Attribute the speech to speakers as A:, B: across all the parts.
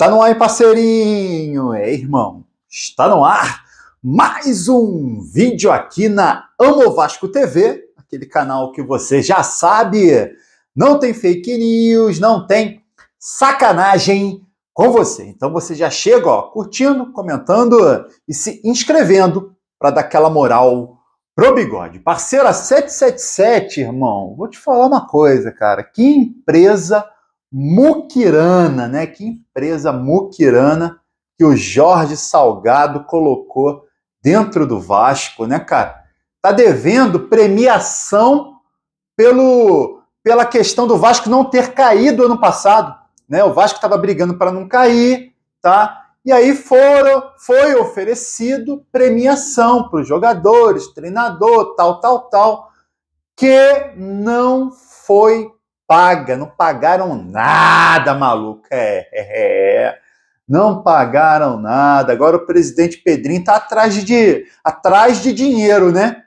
A: Está no ar, parceirinho! É, irmão, está no ar mais um vídeo aqui na Amo Vasco TV, aquele canal que você já sabe. Não tem fake news, não tem sacanagem com você. Então você já chega, ó, curtindo, comentando e se inscrevendo para dar aquela moral pro bigode. Parceira 777, irmão, vou te falar uma coisa, cara. Que empresa Mukirana, né? Que empresa Mukirana que o Jorge Salgado colocou dentro do Vasco, né, cara? Tá devendo premiação pelo pela questão do Vasco não ter caído ano passado, né? O Vasco estava brigando para não cair, tá? E aí foram, foi oferecido premiação para os jogadores, treinador, tal, tal, tal, que não foi paga, não pagaram nada, maluco. É, é, é. Não pagaram nada. Agora o presidente Pedrinho está atrás de, atrás de dinheiro, né?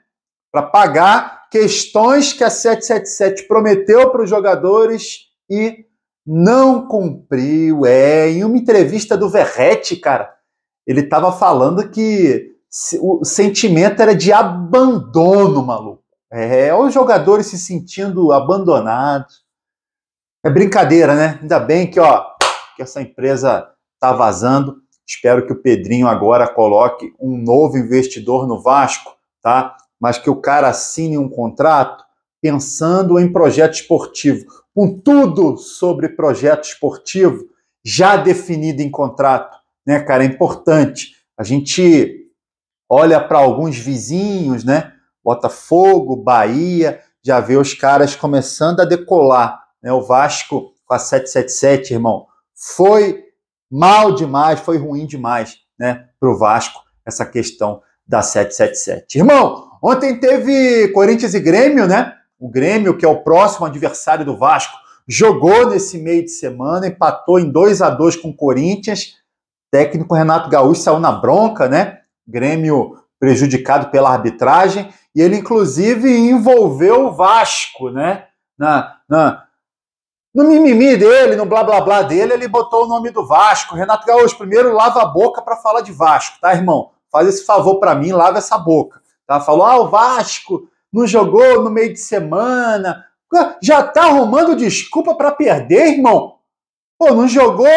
A: Para pagar questões que a 777 prometeu para os jogadores e não cumpriu. É, em uma entrevista do Verrete, cara, ele estava falando que o sentimento era de abandono, maluco. É, os jogadores se sentindo abandonados. É brincadeira, né? Ainda bem que, ó, que essa empresa tá vazando. Espero que o Pedrinho agora coloque um novo investidor no Vasco, tá? Mas que o cara assine um contrato pensando em projeto esportivo, com tudo sobre projeto esportivo já definido em contrato, né, cara? É importante. A gente olha para alguns vizinhos, né? Botafogo, Bahia, já vê os caras começando a decolar né? O Vasco com a 777, irmão, foi mal demais, foi ruim demais né, para o Vasco essa questão da 777. Irmão, ontem teve Corinthians e Grêmio, né? O Grêmio, que é o próximo adversário do Vasco, jogou nesse meio de semana, empatou em 2 a 2 com o Corinthians. O técnico Renato Gaúcho saiu na bronca, né? Grêmio prejudicado pela arbitragem, e ele inclusive envolveu o Vasco, né? Na, na, no mimimi dele, no blá blá blá dele, ele botou o nome do Vasco. Renato Gaúcho, primeiro lava a boca para falar de Vasco, tá, irmão? Faz esse favor para mim, lava essa boca. Tá? Falou, ah, o Vasco não jogou no meio de semana. Já tá arrumando desculpa para perder, irmão? Pô, não jogou?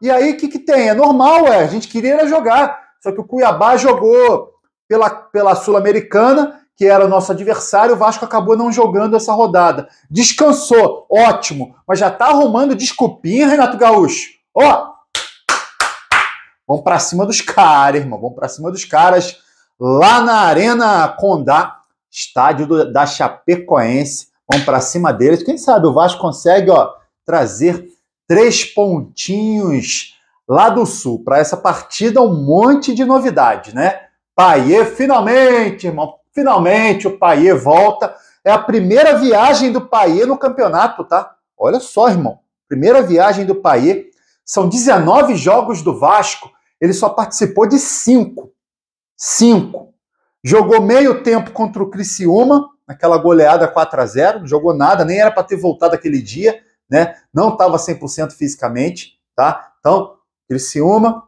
A: E aí, o que, que tem? É normal, é. A gente queria jogar. Só que o Cuiabá jogou pela, pela Sul-Americana que era nosso adversário, o Vasco acabou não jogando essa rodada. Descansou, ótimo, mas já tá arrumando desculpinha, Renato Gaúcho. Ó! Vamos para cima dos caras, irmão. Vamos para cima dos caras lá na Arena Condá, estádio do, da Chapecoense. Vamos para cima deles. Quem sabe o Vasco consegue, ó, trazer três pontinhos lá do Sul para essa partida, um monte de novidade, né? Paier finalmente, irmão. Finalmente o Paier volta. É a primeira viagem do Paier no campeonato, tá? Olha só, irmão. Primeira viagem do Paier. São 19 jogos do Vasco. Ele só participou de 5. 5. Jogou meio tempo contra o Criciúma, naquela goleada 4 a 0 não jogou nada, nem era para ter voltado aquele dia, né? Não estava 100% fisicamente, tá? Então, Criciúma.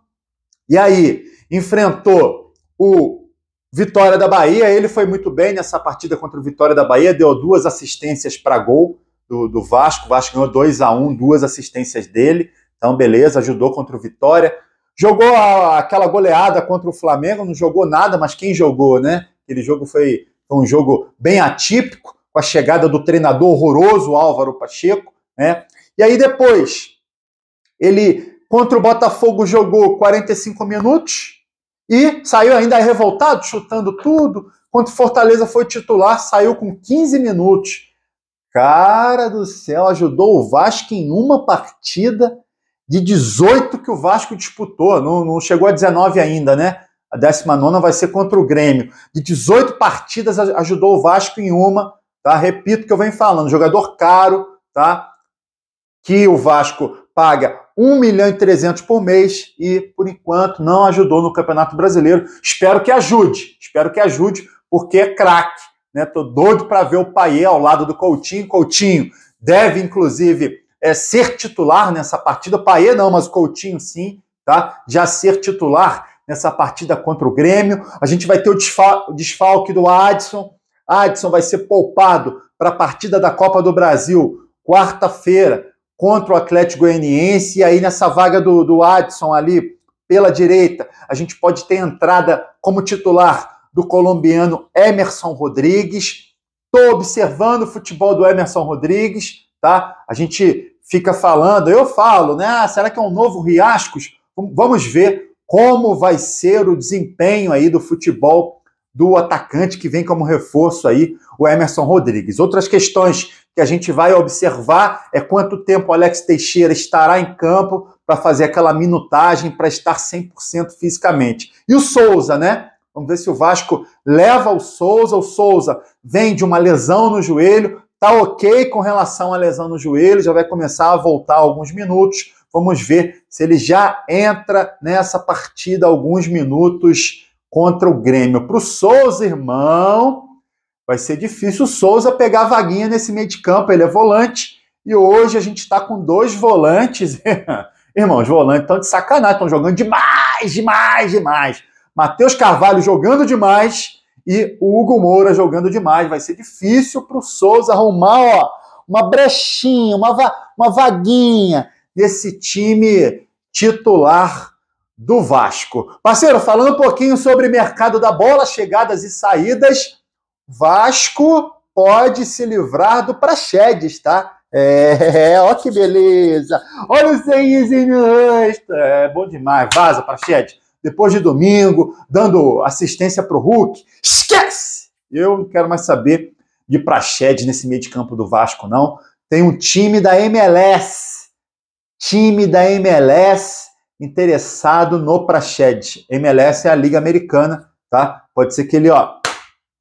A: E aí, enfrentou o Vitória da Bahia, ele foi muito bem nessa partida contra o Vitória da Bahia, deu duas assistências para gol do, do, Vasco. O Vasco ganhou 2 a 1 um, duas assistências dele. Então, beleza, ajudou contra o Vitória. Jogou a, aquela goleada contra o Flamengo, não jogou nada, mas quem jogou, né? Aquele jogo foi, foi um jogo bem atípico, com a chegada do treinador horroroso Álvaro Pacheco, né? E aí depois, ele contra o Botafogo jogou 45 minutos, e saiu ainda revoltado, chutando tudo. Quando Fortaleza foi titular, saiu com 15 minutos. Cara do céu, ajudou o Vasco em uma partida de 18 que o Vasco disputou. Não, não chegou a 19 ainda, né? A 19 vai ser contra o Grêmio. De 18 partidas, ajudou o Vasco em uma. Tá? Repito o que eu venho falando: jogador caro, tá? que o Vasco paga 1 milhão e 300 por mês e, por enquanto, não ajudou no Campeonato Brasileiro. Espero que ajude, espero que ajude, porque é craque. Né? Tô doido para ver o Paier ao lado do Coutinho. Coutinho deve, inclusive, é, ser titular nessa partida. O Paier não, mas o Coutinho sim, tá? Já ser titular nessa partida contra o Grêmio. A gente vai ter o desfalque do Adson. Adson vai ser poupado para a partida da Copa do Brasil quarta-feira contra o Atlético Goianiense, e aí nessa vaga do, do Adson ali pela direita, a gente pode ter entrada como titular do colombiano Emerson Rodrigues. Estou observando o futebol do Emerson Rodrigues, tá? A gente fica falando, eu falo, né? Ah, será que é um novo Riascos? Vamos ver como vai ser o desempenho aí do futebol do atacante que vem como reforço aí, o Emerson Rodrigues. Outras questões que a gente vai observar é quanto tempo Alex Teixeira estará em campo para fazer aquela minutagem, para estar 100% fisicamente. E o Souza, né? Vamos ver se o Vasco leva o Souza. O Souza vem de uma lesão no joelho, tá ok com relação à lesão no joelho, já vai começar a voltar alguns minutos. Vamos ver se ele já entra nessa partida alguns minutos contra o Grêmio para o Souza, irmão, vai ser difícil o Souza pegar a vaguinha nesse meio de campo. Ele é volante e hoje a gente está com dois volantes. Irmão, os volantes estão de sacanagem, estão jogando demais, demais, demais. Matheus Carvalho jogando demais e o Hugo Moura jogando demais. Vai ser difícil para o Souza arrumar ó, uma brechinha, uma, va uma vaguinha nesse time titular do Vasco. Parceiro, falando um pouquinho sobre mercado da bola, chegadas e saídas, Vasco pode se livrar do Praxedes, tá? É, ó que beleza! Olha o senhozinho rosto! É bom demais, vaza, Praxedes. Depois de domingo, dando assistência pro Hulk, esquece! Eu não quero mais saber de Praxedes nesse meio de campo do Vasco, não. Tem um time da MLS. Time da MLS interessado no Prached. MLS é a liga americana, tá? Pode ser que ele, ó,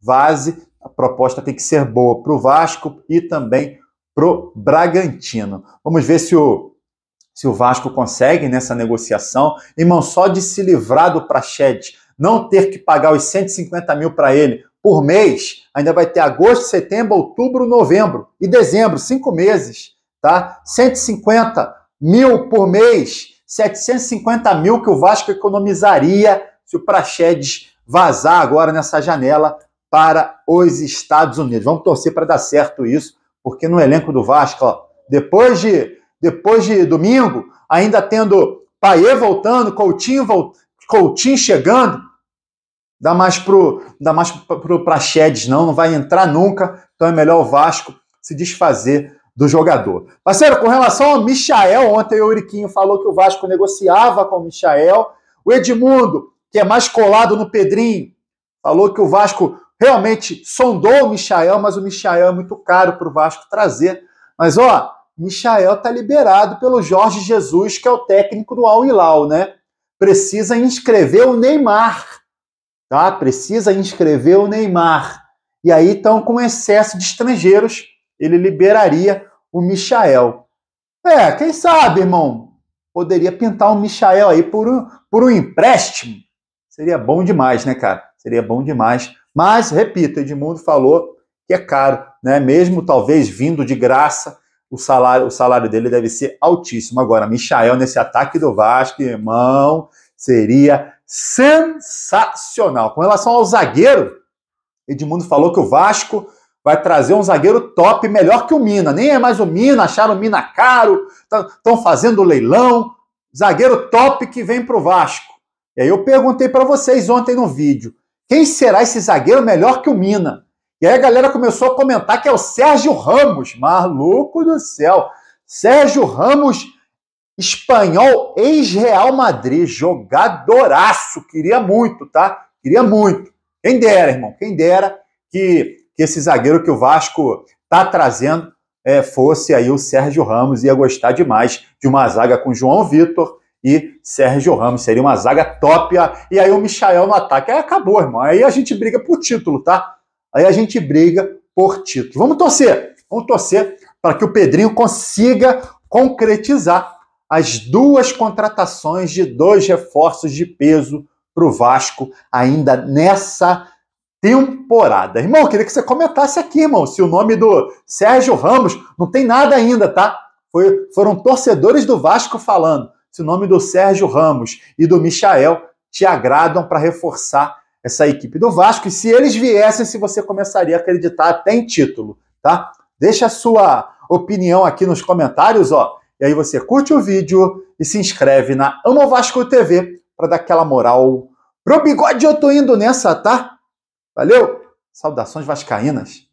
A: vaze. A proposta tem que ser boa para o Vasco e também para o Bragantino. Vamos ver se o, se o Vasco consegue nessa negociação. Irmão, só de se livrar do Prached, não ter que pagar os 150 mil para ele por mês, ainda vai ter agosto, setembro, outubro, novembro e dezembro, cinco meses, tá? 150 mil por mês 750 mil que o Vasco economizaria se o Praxedes vazar agora nessa janela para os Estados Unidos. Vamos torcer para dar certo isso, porque no elenco do Vasco, ó, depois de depois de domingo, ainda tendo Paê voltando, Coutinho, volt... Coutinho chegando, dá mais para dá mais Praxedes não, não vai entrar nunca. Então é melhor o Vasco se desfazer do jogador. Parceiro, com relação ao Michael, ontem o Euriquinho falou que o Vasco negociava com o Michael. O Edmundo, que é mais colado no Pedrinho, falou que o Vasco realmente sondou o Michael, mas o Michael é muito caro para o Vasco trazer. Mas, ó, Michael está liberado pelo Jorge Jesus, que é o técnico do Al Hilal, né? Precisa inscrever o Neymar, tá? Precisa inscrever o Neymar. E aí estão com excesso de estrangeiros ele liberaria o Michael. É, quem sabe, irmão? Poderia pintar um Michael aí por um, por um empréstimo. Seria bom demais, né, cara? Seria bom demais. Mas, repito, Edmundo falou que é caro, né? Mesmo talvez vindo de graça, o salário, o salário dele deve ser altíssimo. Agora, Michael, nesse ataque do Vasco, irmão, seria sensacional. Com relação ao zagueiro, Edmundo falou que o Vasco vai trazer um zagueiro top, melhor que o Mina. Nem é mais o Mina, acharam o Mina caro, estão tá, fazendo leilão. Zagueiro top que vem para o Vasco. E aí eu perguntei para vocês ontem no vídeo, quem será esse zagueiro melhor que o Mina? E aí a galera começou a comentar que é o Sérgio Ramos. Maluco do céu. Sérgio Ramos, espanhol, ex-Real Madrid, jogadoraço. Queria muito, tá? Queria muito. Quem dera, irmão, quem dera que que esse zagueiro que o Vasco está trazendo é, fosse aí o Sérgio Ramos, ia gostar demais de uma zaga com João Vitor e Sérgio Ramos. Seria uma zaga top. E aí o Michael no ataque. Aí acabou, irmão. Aí a gente briga por título, tá? Aí a gente briga por título. Vamos torcer. Vamos torcer para que o Pedrinho consiga concretizar as duas contratações de dois reforços de peso para o Vasco ainda nessa temporada. Irmão, eu queria que você comentasse aqui, irmão, se o nome do Sérgio Ramos não tem nada ainda, tá? Foi, foram torcedores do Vasco falando se o nome do Sérgio Ramos e do Michael te agradam para reforçar essa equipe do Vasco. E se eles viessem, se você começaria a acreditar até em título, tá? Deixa a sua opinião aqui nos comentários, ó. E aí você curte o vídeo e se inscreve na Amo Vasco TV para dar aquela moral. Pro bigode eu tô indo nessa, tá? Valeu! Saudações vascaínas!